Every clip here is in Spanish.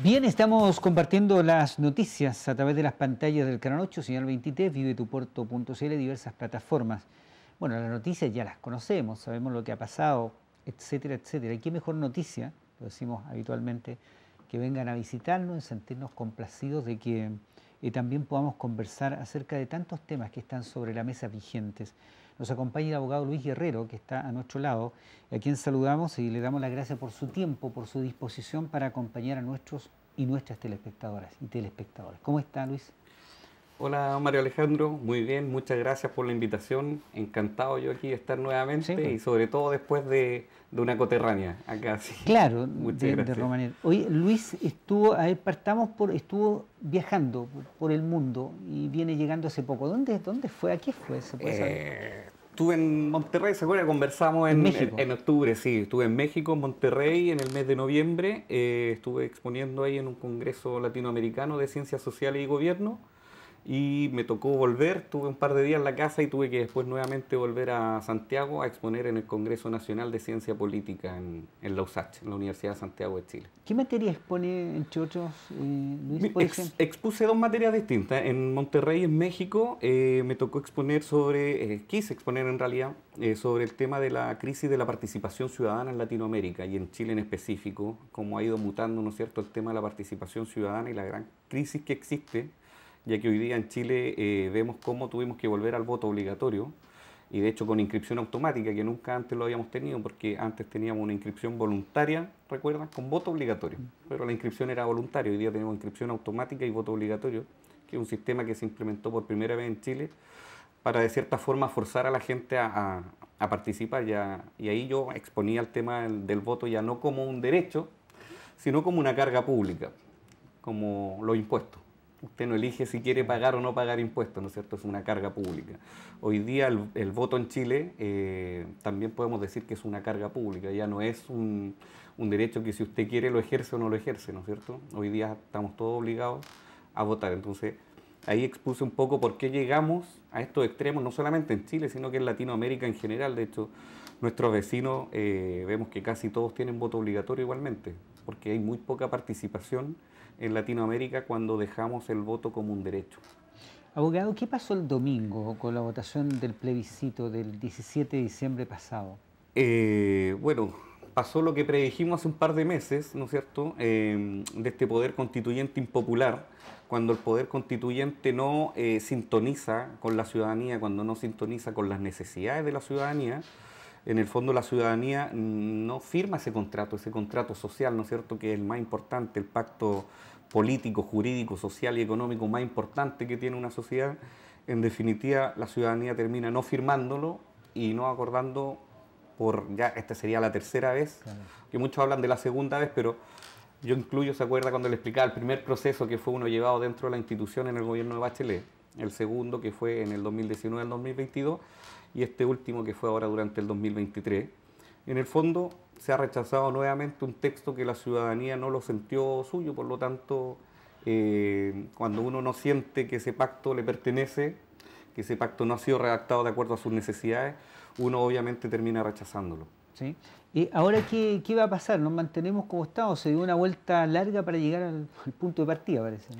Bien, estamos compartiendo las noticias a través de las pantallas del Canal 8, Señal 23, y diversas plataformas. Bueno, las noticias ya las conocemos, sabemos lo que ha pasado, etcétera, etcétera. ¿Y qué mejor noticia, lo decimos habitualmente, que vengan a visitarnos y sentirnos complacidos de que eh, también podamos conversar acerca de tantos temas que están sobre la mesa vigentes? Nos acompaña el abogado Luis Guerrero, que está a nuestro lado, a quien saludamos y le damos las gracias por su tiempo, por su disposición para acompañar a nuestros y nuestras telespectadoras y telespectadores. ¿Cómo está, Luis? Hola Mario Alejandro, muy bien, muchas gracias por la invitación. Encantado yo aquí de estar nuevamente y sobre todo después de, una coterránea acá. Sí. Claro, de, Luis estuvo, a por, estuvo viajando por, el mundo y viene llegando hace poco. ¿Dónde, dónde fue? ¿A qué fue? eso puede eh, estuve en Monterrey, ¿se acuerda? Conversamos en, en, octubre, sí, estuve en México, en Monterrey, en el mes de noviembre, eh, estuve exponiendo ahí en un congreso latinoamericano de ciencias sociales y gobierno y me tocó volver, tuve un par de días en la casa y tuve que después nuevamente volver a Santiago a exponer en el Congreso Nacional de Ciencia Política en, en la en la Universidad de Santiago de Chile. ¿Qué materia expone, en otros, eh, Luis, Expuse dos materias distintas. En Monterrey, en México, eh, me tocó exponer sobre, eh, quise exponer en realidad, sobre el tema de la crisis de la participación ciudadana en Latinoamérica y en Chile en específico, cómo ha ido mutando, ¿no es cierto?, el tema de la participación ciudadana y la gran crisis que existe ya que hoy día en Chile eh, vemos cómo tuvimos que volver al voto obligatorio y de hecho con inscripción automática, que nunca antes lo habíamos tenido, porque antes teníamos una inscripción voluntaria, recuerdan, Con voto obligatorio, pero la inscripción era voluntaria, hoy día tenemos inscripción automática y voto obligatorio, que es un sistema que se implementó por primera vez en Chile para de cierta forma forzar a la gente a, participar. Y, y, ahí yo exponía el tema del, del, voto ya no como un derecho, sino como una carga pública, como los impuestos. Usted no elige si quiere pagar o no pagar impuestos, ¿no es cierto? Es una carga pública. Hoy día el, voto en Chile eh, también podemos decir que es una carga pública, ya no es un, derecho que si usted quiere lo ejerce o no lo ejerce, ¿no es cierto? Hoy día estamos todos obligados a votar. Entonces, ahí expuse un poco por qué llegamos a estos extremos, no solamente en Chile, sino que en Latinoamérica en general. De hecho, nuestros vecinos eh, vemos que casi todos tienen voto obligatorio igualmente, porque hay muy poca participación en Latinoamérica cuando dejamos el voto como un derecho. Abogado, ¿qué pasó el domingo con la votación del plebiscito del 17 de diciembre pasado? Eh, bueno, pasó lo que predijimos hace un par de meses, ¿no es cierto?, em, de este poder constituyente impopular, cuando el poder constituyente no eh, sintoniza con la ciudadanía, cuando no sintoniza con las necesidades de la ciudadanía, en el fondo la ciudadanía no firma ese contrato, ese contrato social, ¿no es cierto?, que es el más importante, el pacto político, jurídico, social y económico más importante que tiene una sociedad, en definitiva la ciudadanía termina no firmándolo y no acordando por, ya esta sería la tercera vez, que muchos hablan de la segunda vez, pero yo incluyo, ¿se acuerda cuando le explicaba el primer proceso que fue uno llevado dentro de la institución en el gobierno de Bachelet? El segundo que fue en el 2019 al 2022 y este último que fue ahora durante el 2023. En el fondo se ha rechazado nuevamente un texto que la ciudadanía no lo sintió suyo, por lo tanto, eh, cuando uno no siente que ese pacto le pertenece, que ese pacto no ha sido redactado de acuerdo a sus necesidades, uno obviamente termina rechazándolo. ¿Sí? ¿Y ahora qué, qué va a pasar? ¿Nos mantenemos como estamos? Se dio una vuelta larga para llegar al, al punto de partida, parece.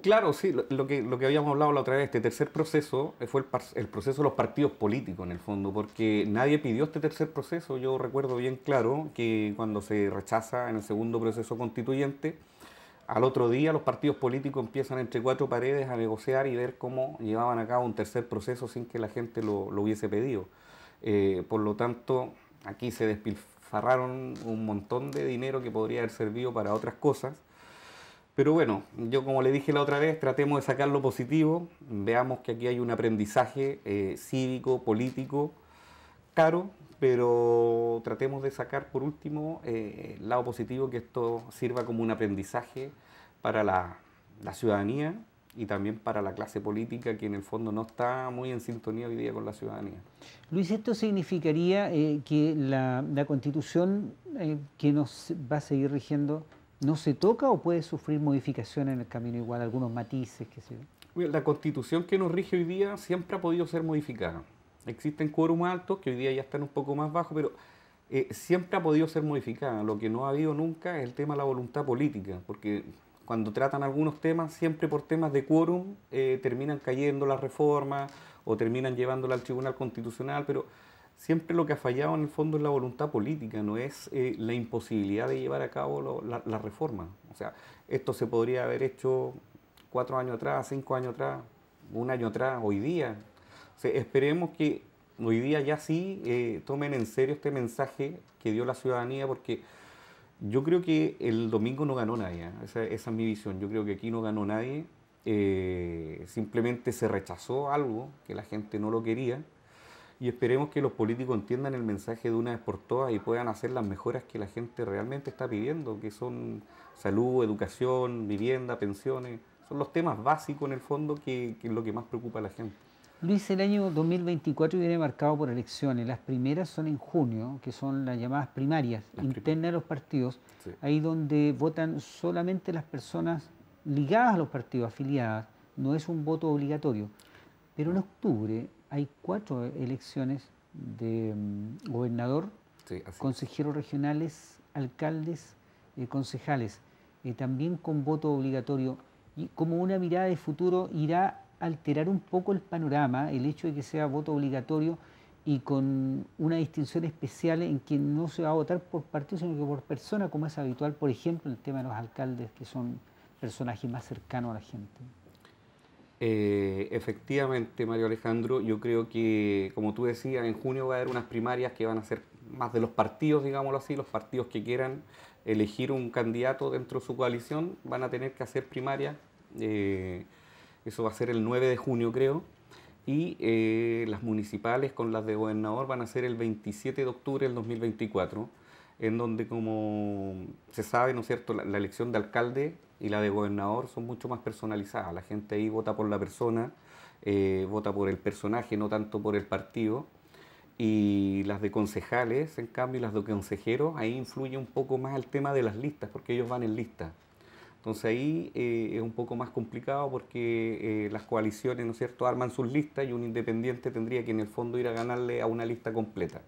Claro, sí, lo, que, lo que habíamos hablado la otra vez, este tercer proceso eh, fue el, proceso de los partidos políticos en el fondo, porque nadie pidió este tercer proceso. Yo recuerdo bien claro que cuando se rechaza en el segundo proceso constituyente, al otro día los partidos políticos empiezan entre cuatro paredes a negociar y ver cómo llevaban a cabo un tercer proceso sin que la gente lo, lo hubiese pedido. Eh, por lo tanto, aquí se despilfarraron un montón de dinero que podría haber servido para otras cosas pero bueno, yo como le dije la otra vez, tratemos de sacar lo positivo, veamos que aquí hay un aprendizaje eh, cívico, político, caro, pero tratemos de sacar por último eh, el lado positivo, que esto sirva como un aprendizaje para la, ciudadanía y también para la clase política que en el fondo no está muy en sintonía hoy día con la ciudadanía. Luis, ¿esto significaría eh, que la constitución que nos va a seguir rigiendo no se toca o puede sufrir modificaciones en el camino igual, algunos matices que se... La constitución que nos rige hoy día siempre ha podido ser modificada. Existen quórum altos que hoy día ya están un poco más bajos, pero eh, siempre ha podido ser modificada. Lo que no ha habido nunca es el tema de la voluntad política, porque cuando tratan algunos temas, siempre por temas de quórum eh, terminan cayendo las reformas o terminan llevándola al Tribunal Constitucional, pero siempre lo que ha fallado en el fondo es la voluntad política, no es eh, la imposibilidad de llevar a cabo la, reforma. O sea, esto se podría haber hecho cuatro años atrás, cinco años atrás, un año atrás, hoy día. esperemos que hoy día ya sí eh, tomen en serio este mensaje que dio la ciudadanía porque... Yo creo que el domingo no ganó nadie, ¿eh? esa, es mi visión. Yo creo que aquí no ganó nadie, simplemente se rechazó algo que la gente no lo quería y esperemos que los políticos entiendan el mensaje de una vez por todas y puedan hacer las mejoras que la gente realmente está pidiendo, que son salud, educación, vivienda, pensiones. Son los temas básicos en el fondo que, es lo que más preocupa a la gente. Luis, el año 2024 viene marcado por elecciones. Las primeras son en junio, que son las llamadas primarias internas de los partidos, ahí donde votan solamente las personas ligadas a los partidos, afiliadas. No es un voto obligatorio. Pero en octubre hay cuatro elecciones de mm, gobernador, consejeros regionales, alcaldes, eh, concejales, eh, también con voto obligatorio. Y como una mirada de futuro irá a alterar un poco el panorama, el hecho de que sea voto obligatorio y con una distinción especial en que no se va a votar por partido, sino que por persona, como es habitual, por ejemplo, en el tema de los alcaldes, que son personajes más cercanos a la gente. Eh, efectivamente, Mario Alejandro, yo creo que, como tú decías, en junio va a haber unas primarias que van a ser más de los partidos, digámoslo así, los partidos que quieran elegir un candidato dentro de su coalición van a tener que hacer primarias, eh, eso va a ser el 9 de junio, creo. Y eh, las municipales con las de gobernador van a ser el 27 de octubre del 2024 en donde como se sabe, ¿no cierto?, la, elección de alcalde y la de gobernador son mucho más personalizadas. La gente ahí vota por la persona, eh, vota por el personaje, no tanto por el partido. Y las de concejales, en cambio, y las de consejeros, ahí influye un poco más el tema de las listas, porque ellos van en lista. Entonces ahí eh, es un poco más complicado porque eh, las coaliciones, ¿no es cierto?, arman sus listas y un independiente tendría que en el fondo ir a ganarle a una lista completa.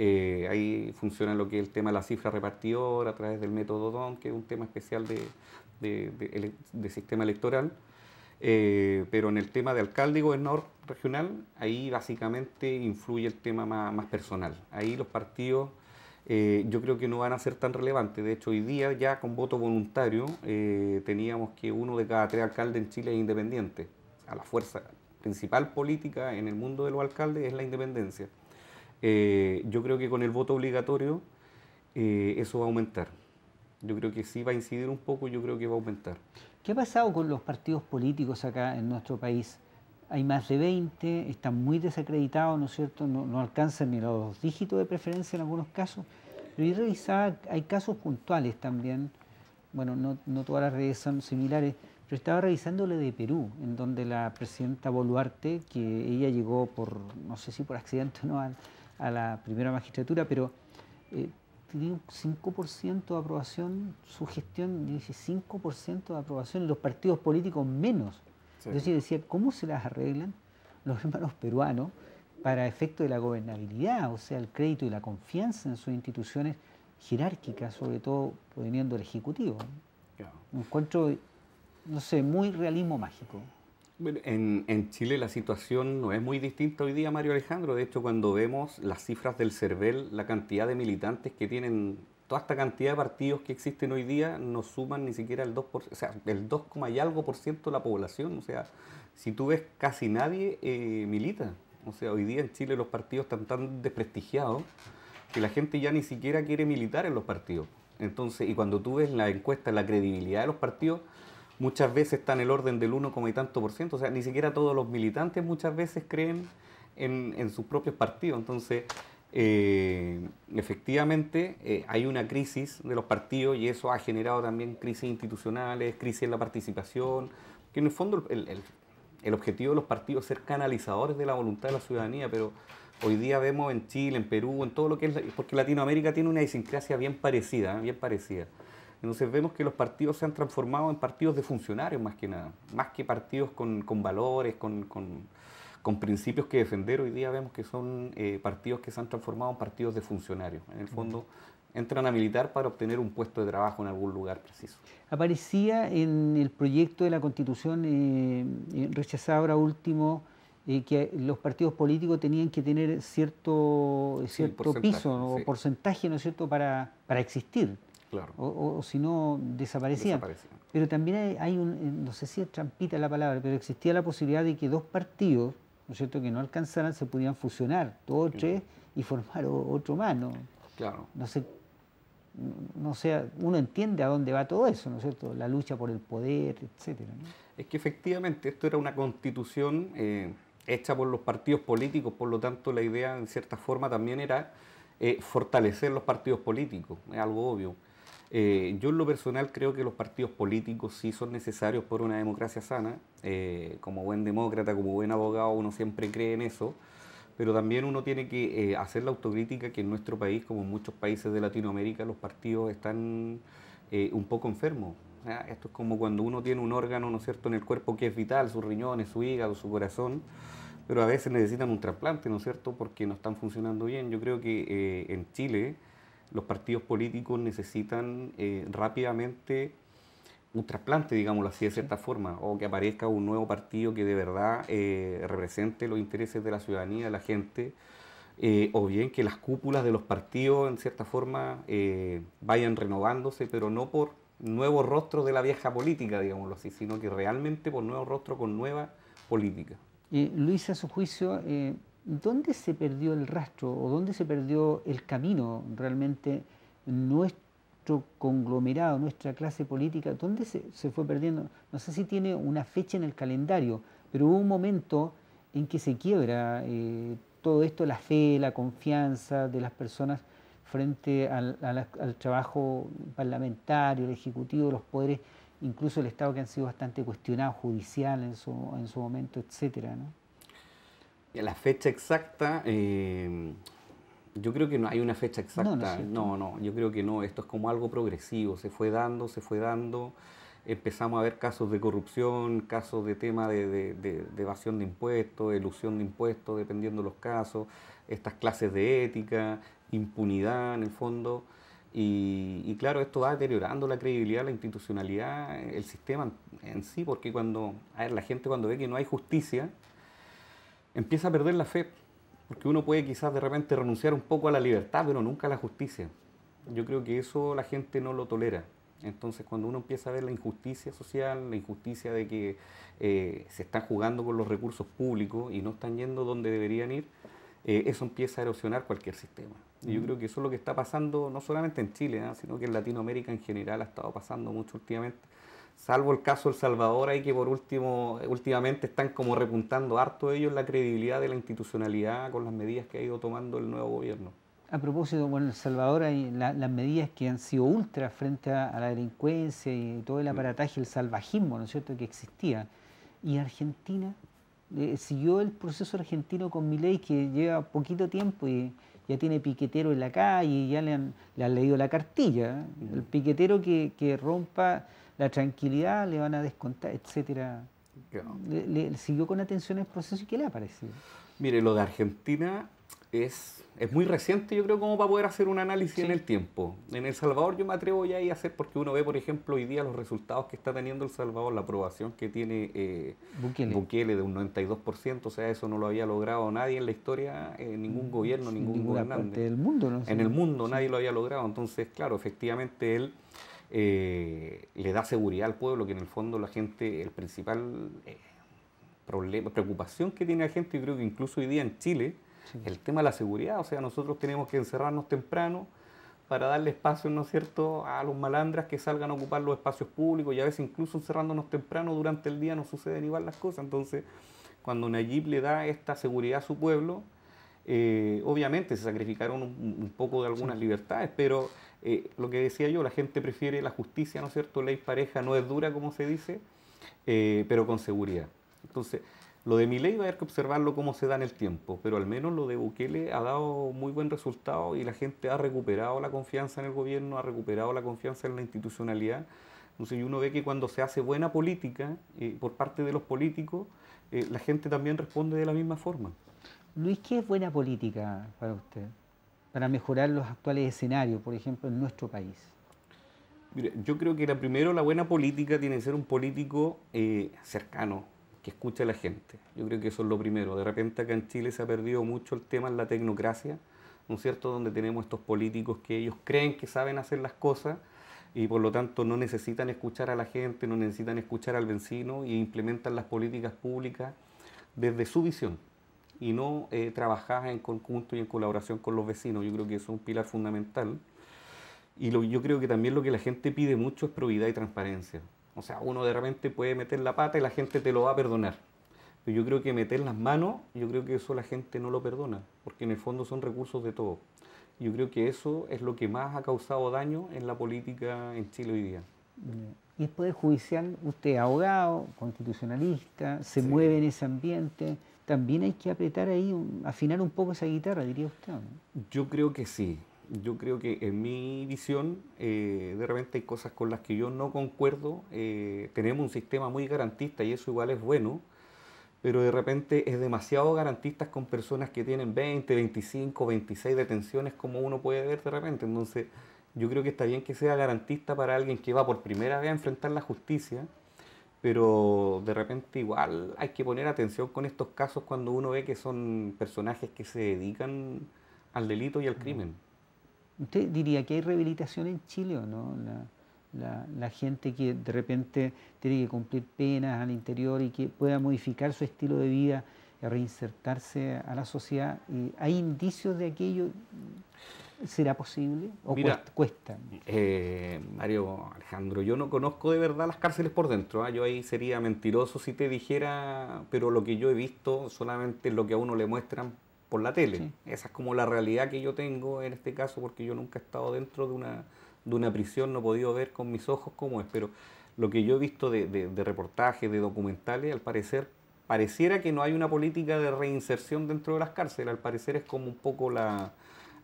Eh, ahí funciona lo que es el tema de la cifra repartidora a través del método DON... que es un tema especial de, sistema electoral. Eh, pero en el tema de alcalde y gobernador regional, ahí básicamente influye el tema más, personal. Ahí los partidos eh, yo creo que no van a ser tan relevantes. De hecho, hoy día ya con voto voluntario teníamos que uno de cada tres alcaldes en Chile es independiente. A la fuerza principal política en el mundo de los alcaldes es la independencia. Eh, yo creo que con el voto obligatorio eh, eso va a aumentar. Yo creo que sí va a incidir un poco, yo creo que va a aumentar. ¿Qué ha pasado con los partidos políticos acá en nuestro país? Hay más de 20, están muy desacreditados, ¿no es cierto? No, alcanzan ni los dígitos de preferencia en algunos casos. Pero yo revisaba, hay casos puntuales también, bueno, no, no todas las redes son similares, pero estaba revisando la de Perú, en donde la presidenta Boluarte, que ella llegó por, no sé si por accidente o no, a la primera magistratura, pero eh, tenía un 5% de aprobación, su gestión dice 5% de aprobación, los partidos políticos menos. Entonces yo decía, ¿cómo se las arreglan los hermanos peruanos para efecto de la gobernabilidad, o sea, el crédito y la confianza en sus instituciones jerárquicas, sobre todo proveniendo del Ejecutivo? Un Encuentro, no sé, muy realismo mágico en, en, Chile la situación no es muy distinta hoy día, Mario Alejandro. De hecho, cuando vemos las cifras del CERVEL, la cantidad de militantes que tienen, toda esta cantidad de partidos que existen hoy día, no suman ni siquiera el 2%, o sea, el 2, y algo por ciento de la población. O sea, si tú ves, casi nadie eh, milita. O sea, hoy día en Chile los partidos están tan desprestigiados que la gente ya ni siquiera quiere militar en los partidos. Entonces, y cuando tú ves la encuesta, la credibilidad de los partidos, muchas veces está en el orden del uno como y tanto por ciento, o sea, ni siquiera todos los militantes muchas veces creen en, sus propios partidos, entonces eh, efectivamente eh, hay una crisis de los partidos y eso ha generado también crisis institucionales, crisis en la participación, que en el fondo el, objetivo de los partidos es ser canalizadores de la voluntad de la ciudadanía, pero hoy día vemos en Chile, en Perú, en todo lo que es, porque Latinoamérica tiene una disincrasia bien parecida, ¿eh? bien parecida. Entonces vemos que los partidos se han transformado en partidos de funcionarios más que nada, más que partidos con, valores, con, principios que defender. Hoy día vemos que son eh, partidos que se han transformado en partidos de funcionarios. En el fondo, entran a militar para obtener un puesto de trabajo en algún lugar preciso. Aparecía en el proyecto de la Constitución eh, eh rechazado ahora último eh, que los partidos políticos tenían que tener cierto, piso o porcentaje, ¿no cierto?, para existir. Claro. O, si no, desaparecían. Pero también hay, un, eh, no sé si es trampita la palabra, pero existía la posibilidad de que dos partidos, ¿no es cierto?, que no alcanzaran, se pudieran fusionar, dos tres, y formar otro más, ¿no? Claro. No sé, no sea, uno entiende a dónde va todo eso, ¿no es cierto? La lucha por el poder, etcétera. Es que efectivamente esto era una constitución eh, hecha por los partidos políticos, por lo tanto la idea en cierta forma también era eh, fortalecer los partidos políticos, es algo obvio. Eh, yo en lo personal creo que los partidos políticos sí son necesarios por una democracia sana. Eh, como buen demócrata, como buen abogado, uno siempre cree en eso. Pero también uno tiene que eh, hacer la autocrítica que en nuestro país, como en muchos países de Latinoamérica, los partidos están un poco enfermos. Esto es como cuando uno tiene un órgano, ¿no cierto?, en el cuerpo que es vital, sus riñones, su hígado, su corazón pero a veces necesitan un trasplante, ¿no es cierto?, porque no están funcionando bien. Yo creo que en Chile los partidos políticos necesitan eh, rápidamente un trasplante, digámoslo así, de cierta forma, o que aparezca un nuevo partido que de verdad eh, represente los intereses de la ciudadanía, de la gente, eh, o bien que las cúpulas de los partidos, en cierta forma, vayan renovándose, pero no por nuevos rostros de la vieja política, digámoslo así, sino que realmente por nuevos rostros con nueva política. Luis, a su juicio, ¿dónde se perdió el rastro o dónde se perdió el camino realmente nuestro conglomerado, nuestra clase política? ¿Dónde se, fue perdiendo? No sé si tiene una fecha en el calendario, pero hubo un momento en que se quiebra eh, todo esto, la fe, la confianza de las personas frente al, trabajo parlamentario, el ejecutivo, los poderes, incluso el Estado que han sido bastante cuestionado, judicial en su, en su momento, etcétera, ¿no? la fecha exacta, eh, yo creo que no hay una fecha exacta. No no, yo creo que no. Esto es como algo progresivo. Se fue dando, se fue dando. Empezamos a ver casos de corrupción, casos de tema de, de, evasión de impuestos, elusión de impuestos, dependiendo los casos, estas clases de ética, impunidad en el fondo. Y, claro, esto va deteriorando la credibilidad, la institucionalidad, el sistema en, sí, porque cuando a la gente cuando ve que no hay justicia, empieza a perder la fe, porque uno puede quizás de repente renunciar un poco a la libertad, pero nunca a la justicia. Yo creo que eso la gente no lo tolera. Entonces cuando uno empieza a ver la injusticia social, la injusticia de que eh, se están jugando con los recursos públicos y no están yendo donde deberían ir, eh, eso empieza a erosionar cualquier sistema. Y yo mm. creo que eso es lo que está pasando no solamente en Chile, ¿eh? sino que en Latinoamérica en general ha estado pasando mucho últimamente salvo el caso El Salvador, ahí que por último, últimamente están como repuntando harto ellos la credibilidad de la institucionalidad con las medidas que ha ido tomando el nuevo gobierno. A propósito, bueno, El Salvador hay las medidas que han sido ultra frente a, la delincuencia y todo el mm. aparataje, el salvajismo, ¿no es cierto?, que existía. Y Argentina eh, siguió el proceso argentino con mi ley que lleva poquito tiempo y ya tiene piquetero en la calle, y ya le han, leído la cartilla. ¿eh? Mm. El piquetero que, que rompa la tranquilidad le van a descontar, etcétera. Le, siguió con atención el proceso y qué le ha parecido. Mire, lo de Argentina es, es muy reciente, yo creo, como para poder hacer un análisis en el tiempo. En El Salvador yo me atrevo ya ir a hacer, porque uno ve, por ejemplo, hoy día los resultados que está teniendo El Salvador, la aprobación que tiene eh, Bukele. de un 92%, o sea, eso no lo había logrado nadie en la historia, ...en eh, ningún mm, gobierno, ningún gobernante. mundo, En el mundo nadie lo había logrado, entonces, claro, efectivamente él... Eh, le da seguridad al pueblo, que en el fondo la gente, el principal eh, problema, preocupación que tiene la gente, y creo que incluso hoy día en Chile, el tema de la seguridad, o sea, nosotros tenemos que encerrarnos temprano para darle espacio, ¿no es cierto?, a los malandras que salgan a ocupar los espacios públicos y a veces incluso encerrándonos temprano durante el día no suceden igual las cosas. Entonces, cuando Nayib le da esta seguridad a su pueblo, eh, obviamente se sacrificaron un, poco de algunas libertades, pero eh, lo que decía yo, la gente prefiere la justicia, ¿no es cierto? Ley pareja no es dura, como se dice, eh, pero con seguridad. Entonces, lo de mi ley va a haber que observarlo cómo se da en el tiempo, pero al menos lo de Bukele ha dado muy buen resultado y la gente ha recuperado la confianza en el gobierno, ha recuperado la confianza en la institucionalidad. Entonces, uno ve que cuando se hace buena política eh, por parte de los políticos, la gente también responde de la misma forma. Luis, ¿qué es buena política para usted? para mejorar los actuales escenarios, por ejemplo, en nuestro país? yo creo que la, primero la buena política tiene que ser un político eh, cercano, que escuche a la gente. Yo creo que eso es lo primero. De repente acá en Chile se ha perdido mucho el tema de la tecnocracia, ¿no es cierto? Donde tenemos estos políticos que ellos creen que saben hacer las cosas y por lo tanto no necesitan escuchar a la gente, no necesitan escuchar al vecino y implementan las políticas públicas desde su visión y no eh, en conjunto y en colaboración con los vecinos. Yo creo que eso es un pilar fundamental. Y yo creo que también lo que la gente pide mucho es probidad y transparencia. O sea, uno de repente puede meter la pata y la gente te lo va a perdonar. Pero yo creo que meter las manos, yo creo que eso la gente no lo perdona, porque en el fondo son recursos de todos. Yo creo que eso es lo que más ha causado daño en la política en Chile hoy día. Y el Poder Judicial, usted es abogado, constitucionalista, se mueve en ese ambiente también hay que apretar ahí, afinar un poco esa guitarra, diría usted. Yo creo que sí. Yo creo que en mi visión, eh, de repente hay cosas con las que yo no concuerdo. Eh, tenemos un sistema muy garantista y eso igual es bueno, pero de repente es demasiado garantista con personas que tienen 20, 25, 26 detenciones, como uno puede ver de repente. Entonces, yo creo que está bien que sea garantista para alguien que va por primera vez a enfrentar la justicia pero de repente igual hay que poner atención con estos casos cuando uno ve que son personajes que se dedican al delito y al mm. crimen. ¿Usted diría que hay rehabilitación en Chile o no? La, la, gente que de repente tiene que cumplir penas al interior y que pueda modificar su estilo de vida, y reinsertarse a la sociedad. Eh, ¿Hay indicios de aquello? ¿Será posible? ¿O cuesta? Eh, Mario Alejandro, yo no conozco de verdad las cárceles por dentro. ¿ah? Yo ahí sería mentiroso si te dijera, pero lo que yo he visto solamente es lo que a uno le muestran por la tele. Esa es como la realidad que yo tengo en este caso, porque yo nunca he estado dentro de una, de una prisión, no he podido ver con mis ojos cómo es. Pero lo que yo he visto de, de, de reportajes, de documentales, al parecer pareciera que no hay una política de reinserción dentro de las cárceles. Al parecer es como un poco la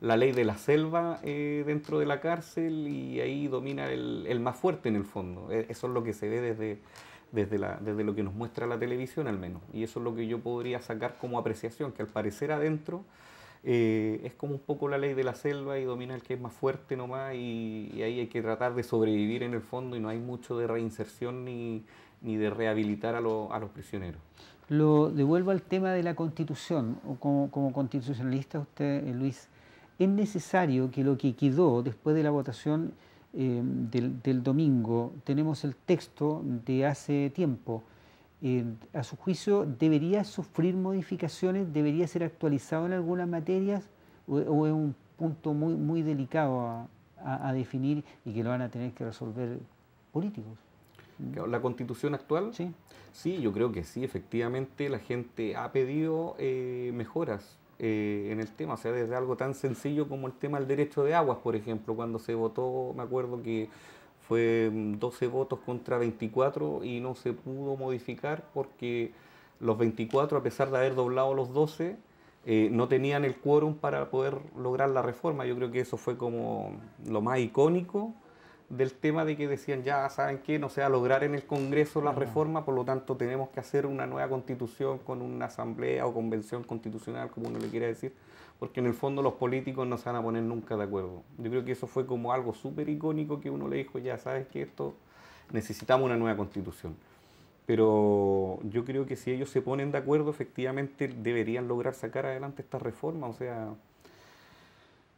la ley de la selva eh, dentro de la cárcel y ahí domina el, el, más fuerte en el fondo. E, eso es lo que se ve desde, desde, desde lo que nos muestra la televisión al menos. Y eso es lo que yo podría sacar como apreciación, que al parecer adentro eh, es como un poco la ley de la selva y domina el que es más fuerte nomás y, ahí hay que tratar de sobrevivir en el fondo y no hay mucho de reinserción ni, ni de rehabilitar a, a los prisioneros. Lo devuelvo al tema de la constitución, o como, como constitucionalista usted, eh, Luis, es necesario que lo que quedó después de la votación eh, del, domingo, tenemos el texto de hace tiempo, eh, a su juicio debería sufrir modificaciones, debería ser actualizado en algunas materias o, es un punto muy, muy delicado a, definir y que lo van a tener que resolver políticos. Mm. ¿La constitución actual? Sí. Sí, yo creo que sí, efectivamente la gente ha pedido eh, mejoras eh, en el tema, o sea, desde algo tan sencillo como el tema del derecho de aguas, por ejemplo, cuando se votó, me acuerdo que fue 12 mm, votos contra 24 y no se pudo modificar porque los 24, a pesar de haber doblado los 12, eh, no tenían el quórum para poder lograr la reforma. Yo creo que eso fue como lo más icónico del tema de que decían, ya saben que no se lograr en el Congreso la reforma, por lo tanto tenemos que hacer una nueva constitución con una asamblea o convención constitucional, como uno le quiera decir, porque en el fondo los políticos no se van a poner nunca de acuerdo. Yo creo que eso fue como algo súper icónico que uno le dijo, ya sabes que esto necesitamos una nueva constitución. Pero yo creo que si ellos se ponen de acuerdo, efectivamente deberían lograr sacar adelante esta reforma, o sea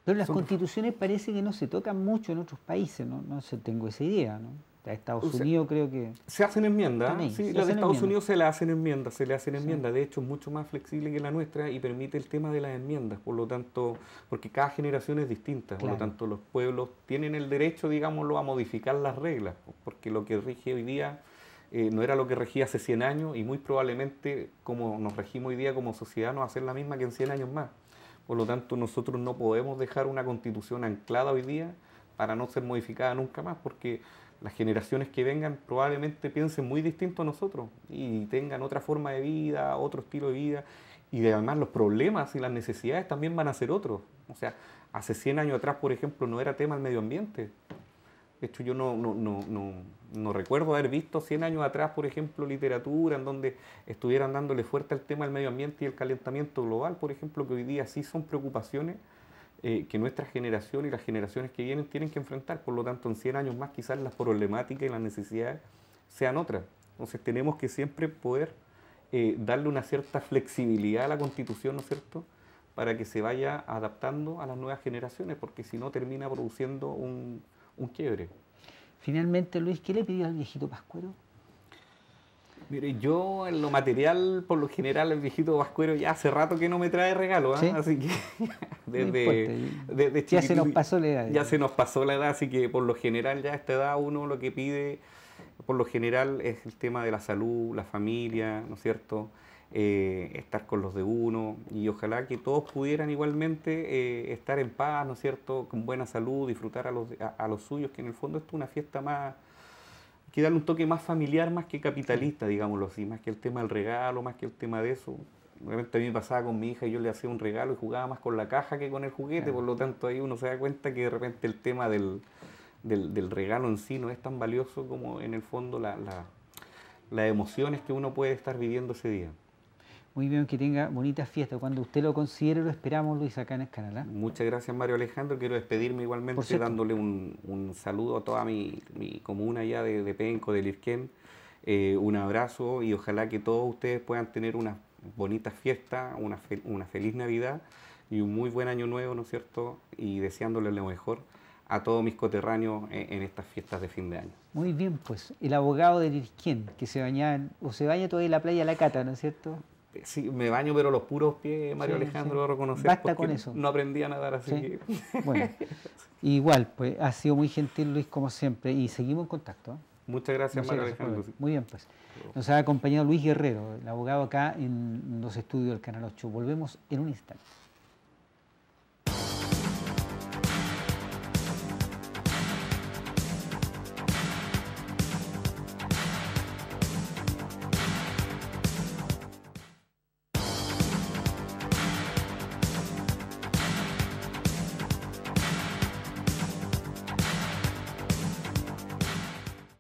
pero las constituciones parece que no se tocan mucho en otros países, no, no sé, tengo esa idea, ¿no? de Estados Unidos creo que... Se hacen enmiendas, sí, la de Estados Unidos se la hacen enmiendas, se le hacen enmiendas, de hecho es mucho más flexible que la nuestra y permite el tema de las enmiendas, por lo tanto, porque cada generación es distinta, por lo tanto los pueblos tienen el derecho, digámoslo, a modificar las reglas, porque lo que rige hoy día eh, no era lo que regía hace 100 años y muy probablemente como nos regimos hoy día como sociedad no va a ser la misma que en 100 años más. Por lo tanto, nosotros no podemos dejar una constitución anclada hoy día para no ser modificada nunca más, porque las generaciones que vengan probablemente piensen muy distinto a nosotros y tengan otra forma de vida, otro estilo de vida, y además los problemas y las necesidades también van a ser otros. O sea, hace 100 años atrás, por ejemplo, no era tema el medio ambiente. De hecho, yo no, no, no no recuerdo haber visto 100 años atrás, por ejemplo, literatura en donde estuvieran dándole fuerte al tema del medio ambiente y el calentamiento global, por ejemplo, que hoy día sí son preocupaciones eh, que nuestra generación y las generaciones que vienen tienen que enfrentar. Por lo tanto, en 100 años más quizás las problemáticas y las necesidades sean otras. Entonces tenemos que siempre poder eh, darle una cierta flexibilidad a la constitución, ¿no es cierto?, para que se vaya adaptando a las nuevas generaciones, porque si no termina produciendo un quiebre. Finalmente, Luis, ¿qué le pidió al viejito Pascuero? Mire, yo en lo material, por lo general, el viejito Pascuero ya hace rato que no me trae regalo, ¿ah? así que desde, no Ya se nos pasó la edad. Ya, ya se nos pasó la edad, así que por lo general ya a esta edad uno lo que pide, por lo general, es el tema de la salud, la familia, ¿no es cierto? Eh, estar con los de uno y ojalá que todos pudieran igualmente eh, estar en paz, ¿no es cierto?, con buena salud, disfrutar a los, a, los suyos, que en el fondo esto es una fiesta más, que darle un toque más familiar, más que capitalista, digámoslo así, más que el tema del regalo, más que el tema de eso. Realmente a mí me pasaba con mi hija, y yo le hacía un regalo y jugaba más con la caja que con el juguete, por lo tanto ahí uno se da cuenta que de repente el tema del, regalo en sí no es tan valioso como en el fondo las emociones que uno puede estar viviendo ese día. Muy bien, que tenga bonita fiesta. Cuando usted lo considere, lo esperamos, Luis, acá en Escanalá. Muchas gracias, Mario Alejandro. Quiero despedirme igualmente dándole un, saludo a toda mi, mi comuna allá de, Penco, del Lirquén. Eh, un abrazo y ojalá que todos ustedes puedan tener una bonita fiesta, una, una feliz Navidad y un muy buen año nuevo, ¿no es cierto? Y deseándole lo mejor a todos mis coterráneos en, estas fiestas de fin de año. Muy bien, pues el abogado de Lirquén, que se baña o se baña todavía en la playa La Cata, ¿no es cierto? Sí, me baño, pero los puros pies, Mario Alejandro, lo reconocer. No aprendí a nadar, así Bueno, igual, pues ha sido muy gentil, Luis, como siempre, y seguimos en contacto. ¿eh? Muchas gracias, Mario Alejandro. Muy bien, pues. Nos ha acompañado Luis Guerrero, el abogado acá en los estudios del Canal 8. Volvemos en un instante.